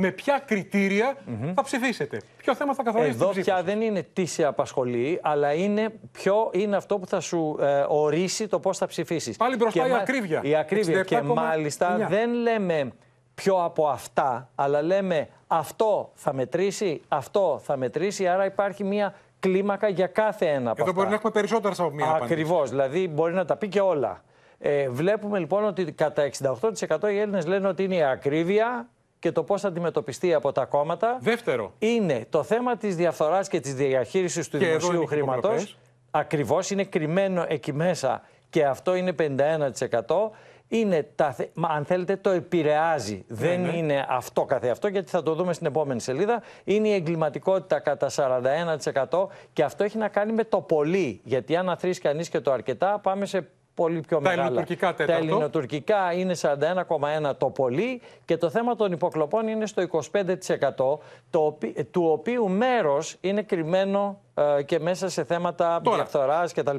με ποια κριτηρια θα ψηφίσετε. Ποιο θέμα θα καθορίσει Εδώ πια δεν είναι τι σε απασχολεί, αλλά είναι ποιο είναι αυτό που θα σου ε, ορίσει το πώς θα ψηφίσεις. Πάλι μπροστά και η ακρίβεια. Η ακρίβεια. και μάλιστα δεν λέμε ποιο από αυτά, αλλά λέμε αυτό θα μετρήσει, αυτό θα μετρήσει. Άρα υπάρχει μια κλίμακα για κάθε ένα από Εδώ αυτά. Εδώ μπορεί να έχουμε περισσότερα από μία Ακριβώς. Δηλαδή μπορεί να τα πει και όλα. Ε, βλέπουμε λοιπόν ότι κατά 68% οι Έλληνες λένε ότι είναι η ακρίβεια και το πώς θα αντιμετωπιστεί από τα κόμματα. Δεύτερο. Είναι το θέμα της διαφθοράς και της διαχείρισης του δημοσίου χρήματο. Ακριβώς είναι κρυμμένο εκεί μέσα και αυτό είναι 51%. Είναι τα, αν θέλετε, το επηρεάζει. Ναι, Δεν ναι. είναι αυτό αυτό γιατί θα το δούμε στην επόμενη σελίδα. Είναι η εγκληματικότητα κατά 41% και αυτό έχει να κάνει με το πολύ. Γιατί αν αθροίσεις κανείς και το αρκετά, πάμε σε τα Ελληνοτουρκικά είναι 41,1 το πολύ και το θέμα των υποκλοπών είναι στο 25% το, του οποίου μέρος είναι κρυμμένο ε, και μέσα σε θέματα διαφθοράς κτλ.